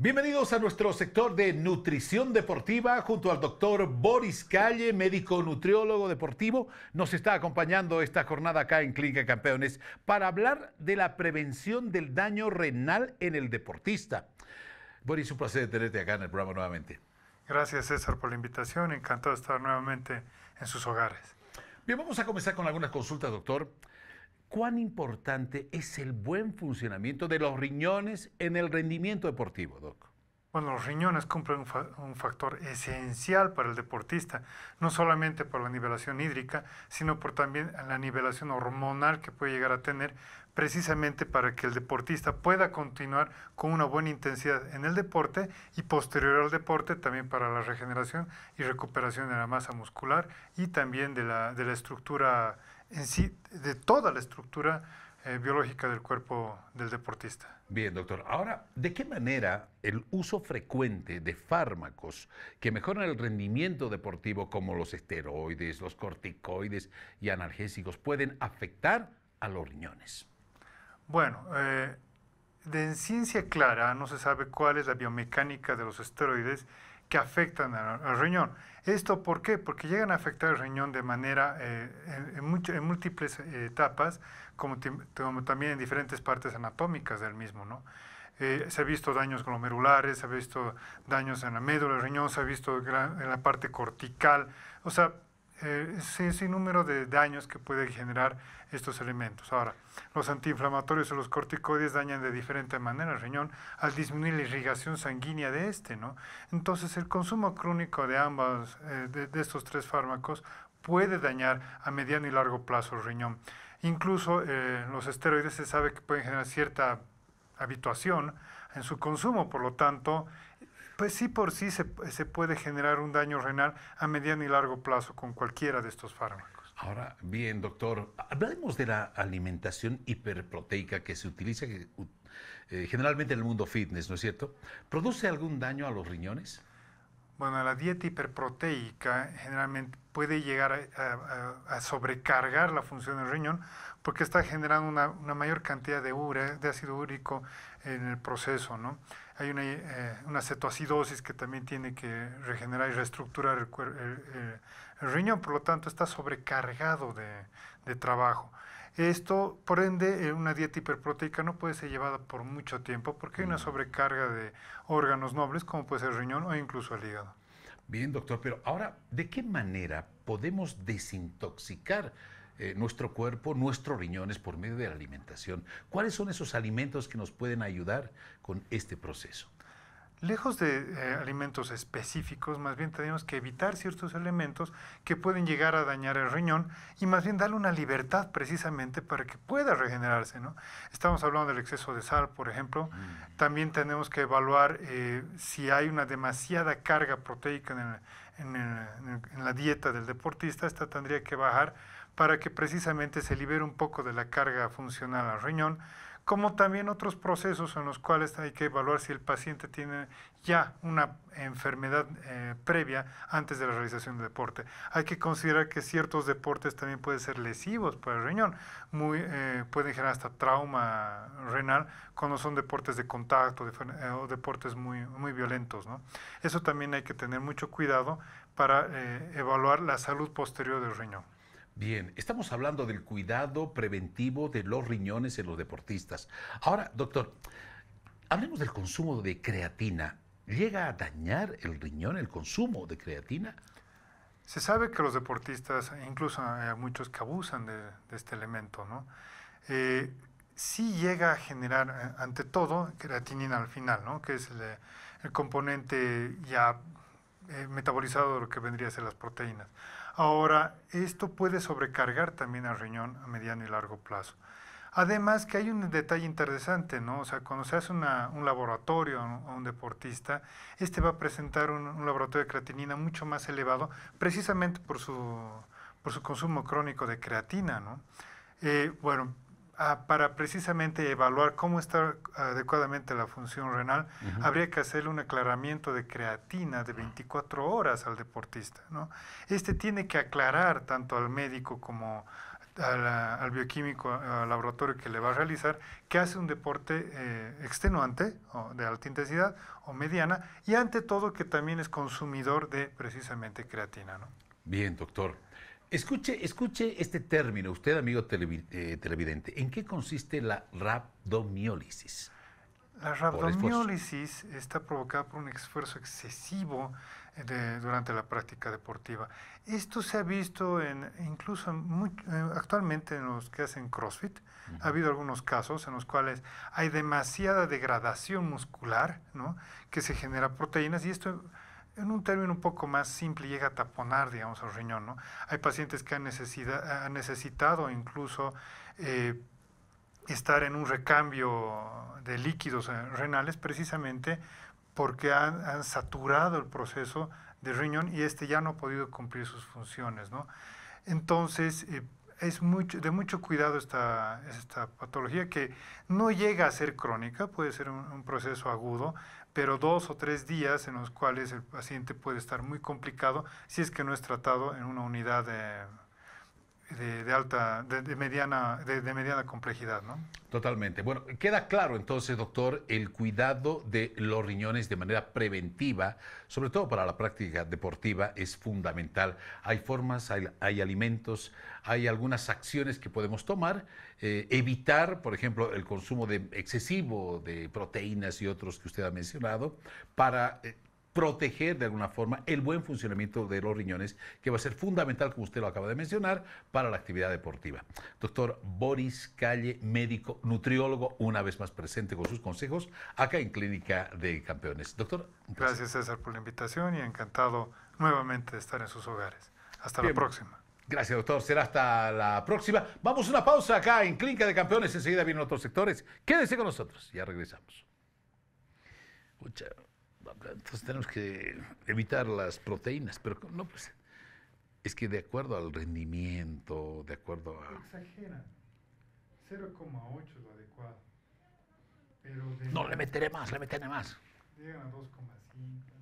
Bienvenidos a nuestro sector de nutrición deportiva. Junto al doctor Boris Calle, médico nutriólogo deportivo, nos está acompañando esta jornada acá en Clínica Campeones para hablar de la prevención del daño renal en el deportista. Boris, un placer tenerte acá en el programa nuevamente. Gracias César por la invitación. Encantado de estar nuevamente en sus hogares. Bien, vamos a comenzar con algunas consultas, doctor cuán importante es el buen funcionamiento de los riñones en el rendimiento deportivo, Doc. Bueno, los riñones cumplen un, factor esencial para el deportista, no solamente por la nivelación hídrica, sino por también la nivelación hormonal que puede llegar a tener, precisamente para que el deportista pueda continuar con una buena intensidad en el deporte y posterior al deporte también para la regeneración y recuperación de la masa muscular y también de la, de la estructura en sí de toda la estructura eh, biológica del cuerpo del deportista. Bien, doctor. Ahora, ¿de qué manera el uso frecuente de fármacos que mejoran el rendimiento deportivo como los esteroides, los corticoides y analgésicos pueden afectar a los riñones? Bueno, eh, de ciencia clara no se sabe cuál es la biomecánica de los esteroides que afectan al, riñón. ¿Esto por qué? Porque llegan a afectar el riñón de manera, eh, en, múltiples eh, etapas, como, también en diferentes partes anatómicas del mismo, ¿no? Eh, se ha visto daños glomerulares, se ha visto daños en la médula del riñón, se ha visto en la parte cortical, o sea, eh, ese número de daños que pueden generar estos elementos. Ahora, los antiinflamatorios o los corticoides dañan de diferente manera el riñón al disminuir la irrigación sanguínea de este, ¿no? Entonces, el consumo crónico de ambos, eh, de, estos tres fármacos, puede dañar a mediano y largo plazo el riñón. Incluso eh, los esteroides se sabe que pueden generar cierta habituación en su consumo, por lo tanto, pues sí por sí se, se, puede generar un daño renal a mediano y largo plazo con cualquiera de estos fármacos. Ahora, bien, doctor, hablemos de la alimentación hiperproteica que se utiliza eh, generalmente en el mundo fitness, ¿no es cierto? ¿Produce algún daño a los riñones? Bueno, la dieta hiperproteica generalmente puede llegar a, sobrecargar la función del riñón porque está generando una, mayor cantidad de, de ácido úrico en el proceso, ¿no? Hay eh, una, cetoacidosis que también tiene que regenerar y reestructurar el, riñón, por lo tanto está sobrecargado de trabajo. Esto, por ende, eh, una dieta hiperproteica no puede ser llevada por mucho tiempo porque hay una mm. sobrecarga de órganos nobles como puede ser el riñón o incluso el hígado. Bien, doctor, pero ahora, ¿de qué manera podemos desintoxicar eh, nuestro cuerpo, nuestros riñones por medio de la alimentación? ¿Cuáles son esos alimentos que nos pueden ayudar con este proceso? lejos de eh, alimentos específicos, más bien tenemos que evitar ciertos elementos que pueden llegar a dañar el riñón y más bien darle una libertad precisamente para que pueda regenerarse. ¿no? Estamos hablando del exceso de sal, por ejemplo. Mm. También tenemos que evaluar eh, si hay una demasiada carga proteica en, en la dieta del deportista. Esta tendría que bajar para que precisamente se libere un poco de la carga funcional al riñón como también otros procesos en los cuales hay que evaluar si el paciente tiene ya una enfermedad eh, previa antes de la realización del deporte. Hay que considerar que ciertos deportes también pueden ser lesivos para el riñón, muy, eh, pueden generar hasta trauma renal cuando son deportes de contacto eh, o deportes muy, muy violentos. Eso también hay que tener mucho cuidado para evaluar la salud posterior del riñón. Bien, estamos hablando del cuidado preventivo de los riñones en los deportistas. Ahora, doctor, hablemos del consumo de creatina. ¿Llega a dañar el riñón el consumo de creatina? Se sabe que los deportistas, incluso hay eh, muchos que abusan de, este elemento, ¿no? Eh, sí llega a generar, eh, ante todo, creatinina al final, ¿no? que es el componente ya eh, metabolizado lo que vendría a ser las proteínas. Ahora, esto puede sobrecargar también al riñón a mediano y largo plazo. Además que hay un detalle interesante, ¿no? O sea, cuando se hace un laboratorio a un deportista, este va a presentar un, laboratorio de creatinina mucho más elevado, precisamente por su, por su consumo crónico de creatina, ¿no? Eh, bueno, Ah, para precisamente evaluar cómo está adecuadamente la función renal, habría que hacerle un aclaramiento de creatina de 24 horas al deportista. Este tiene que aclarar tanto al médico como al bioquímico, al laboratorio que le va a realizar, que hace un deporte eh, extenuante o de alta intensidad o mediana y ante todo que también es consumidor de precisamente creatina. Bien, doctor. Escuche, escuche este término, usted amigo eh, televidente. ¿En qué consiste la rhabdomiólisis? La rhabdomiólisis está provocada por un esfuerzo excesivo eh, durante la práctica deportiva. Esto se ha visto en, incluso eh, actualmente en los que hacen CrossFit. Ha habido algunos casos en los cuales hay demasiada degradación muscular ¿no? que se genera proteínas y esto en un término un poco más simple, llega a taponar, digamos, el riñón. ¿no? Hay pacientes que han, necesitado incluso eh, estar en un recambio de líquidos eh, renales precisamente porque han, saturado el proceso de riñón y este ya no ha podido cumplir sus funciones. ¿no? Entonces, eh, es mucho, de mucho cuidado esta, esta patología que no llega a ser crónica, puede ser un, un, proceso agudo, pero dos o tres días en los cuales el paciente puede estar muy complicado si es que no es tratado en una unidad de de, alta, de, mediana, de, mediana complejidad, ¿no? Totalmente. Bueno, queda claro entonces, doctor, el cuidado de los riñones de manera preventiva, sobre todo para la práctica deportiva, es fundamental. Hay formas, hay, alimentos, hay algunas acciones que podemos tomar, eh, evitar, por ejemplo, el consumo de excesivo de proteínas y otros que usted ha mencionado, para eh, proteger de alguna forma el buen funcionamiento de los riñones, que va a ser fundamental, como usted lo acaba de mencionar, para la actividad deportiva. Doctor Boris Calle, médico nutriólogo, una vez más presente con sus consejos acá en Clínica de Campeones. Doctor. Gracias César por la invitación y encantado nuevamente de estar en sus hogares. Hasta la próxima. Gracias, doctor. Será hasta la próxima. Vamos a una pausa acá en Clínica de Campeones. Enseguida vienen otros sectores. Quédense con nosotros. Ya regresamos. Muchas entonces tenemos que evitar las proteínas, pero no, pues es que de acuerdo al rendimiento, de acuerdo a... Exageran. 0,8 es lo adecuado. Pero no, le meteré más, le meteré más. Llegan a 2,5.